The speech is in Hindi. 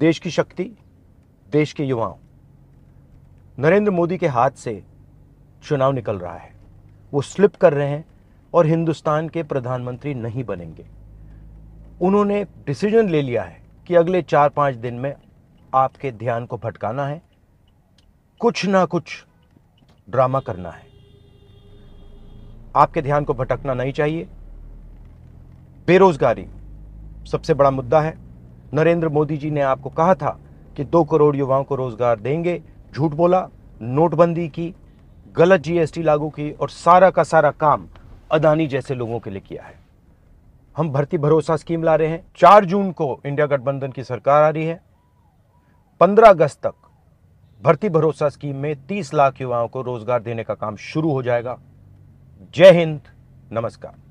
देश की शक्ति देश के युवाओं नरेंद्र मोदी के हाथ से चुनाव निकल रहा है वो स्लिप कर रहे हैं और हिंदुस्तान के प्रधानमंत्री नहीं बनेंगे उन्होंने डिसीजन ले लिया है कि अगले चार पांच दिन में आपके ध्यान को भटकाना है कुछ ना कुछ ड्रामा करना है आपके ध्यान को भटकना नहीं चाहिए बेरोजगारी सबसे बड़ा मुद्दा है नरेंद्र मोदी जी ने आपको कहा था कि दो करोड़ युवाओं को रोजगार देंगे झूठ बोला नोटबंदी की गलत जीएसटी लागू की और सारा का सारा काम अदानी जैसे लोगों के लिए किया है हम भर्ती भरोसा स्कीम ला रहे हैं चार जून को इंडिया गठबंधन की सरकार आ रही है पंद्रह अगस्त तक भर्ती भरोसा स्कीम में तीस लाख युवाओं को रोजगार देने का काम शुरू हो जाएगा जय हिंद नमस्कार